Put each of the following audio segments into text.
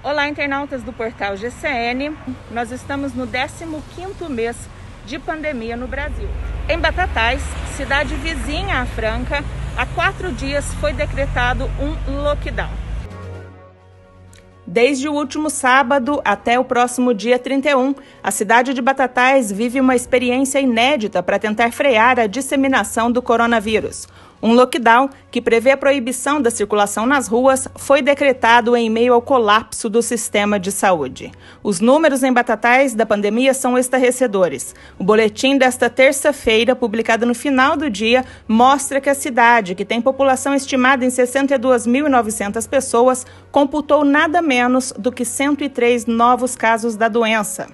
Olá, internautas do portal GCN. Nós estamos no 15º mês de pandemia no Brasil. Em Batatais, cidade vizinha à Franca, há quatro dias foi decretado um lockdown. Desde o último sábado até o próximo dia 31, a cidade de Batatais vive uma experiência inédita para tentar frear a disseminação do coronavírus. Um lockdown que prevê a proibição da circulação nas ruas foi decretado em meio ao colapso do sistema de saúde. Os números em batatais da pandemia são estarrecedores. O boletim desta terça-feira, publicado no final do dia, mostra que a cidade, que tem população estimada em 62.900 pessoas, computou nada menos do que 103 novos casos da doença.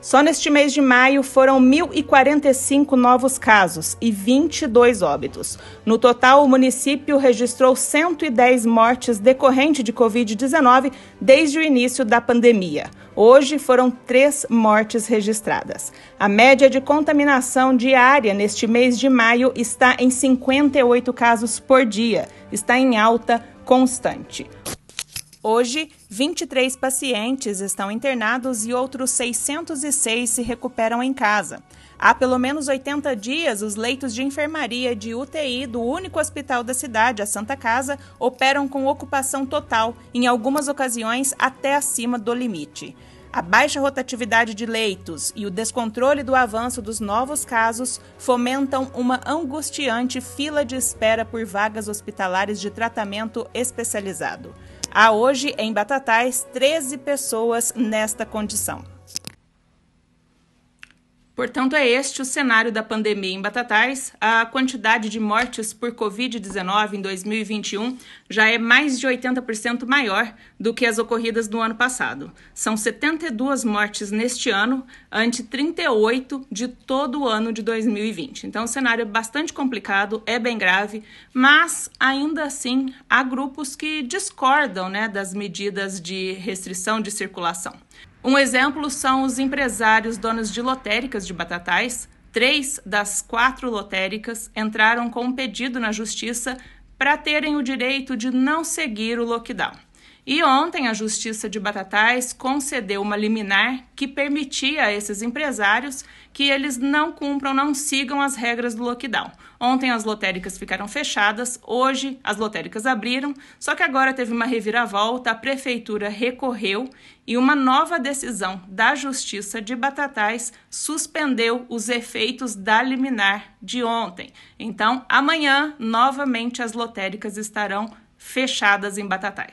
Só neste mês de maio foram 1.045 novos casos e 22 óbitos. No total, o município registrou 110 mortes decorrente de Covid-19 desde o início da pandemia. Hoje foram três mortes registradas. A média de contaminação diária neste mês de maio está em 58 casos por dia, está em alta constante. Hoje, 23 pacientes estão internados e outros 606 se recuperam em casa. Há pelo menos 80 dias, os leitos de enfermaria de UTI do único hospital da cidade, a Santa Casa, operam com ocupação total, em algumas ocasiões até acima do limite. A baixa rotatividade de leitos e o descontrole do avanço dos novos casos fomentam uma angustiante fila de espera por vagas hospitalares de tratamento especializado. Há hoje em Batatais 13 pessoas nesta condição. Portanto, é este o cenário da pandemia em Batatais. A quantidade de mortes por Covid-19 em 2021 já é mais de 80% maior do que as ocorridas no ano passado. São 72 mortes neste ano, ante 38 de todo o ano de 2020. Então, o cenário é bastante complicado, é bem grave, mas ainda assim há grupos que discordam né, das medidas de restrição de circulação. Um exemplo são os empresários donos de lotéricas de batatais. Três das quatro lotéricas entraram com um pedido na justiça para terem o direito de não seguir o lockdown. E ontem a Justiça de Batatais concedeu uma liminar que permitia a esses empresários que eles não cumpram, não sigam as regras do lockdown. Ontem as lotéricas ficaram fechadas, hoje as lotéricas abriram, só que agora teve uma reviravolta, a prefeitura recorreu e uma nova decisão da Justiça de Batatais suspendeu os efeitos da liminar de ontem. Então, amanhã, novamente as lotéricas estarão fechadas em Batatais.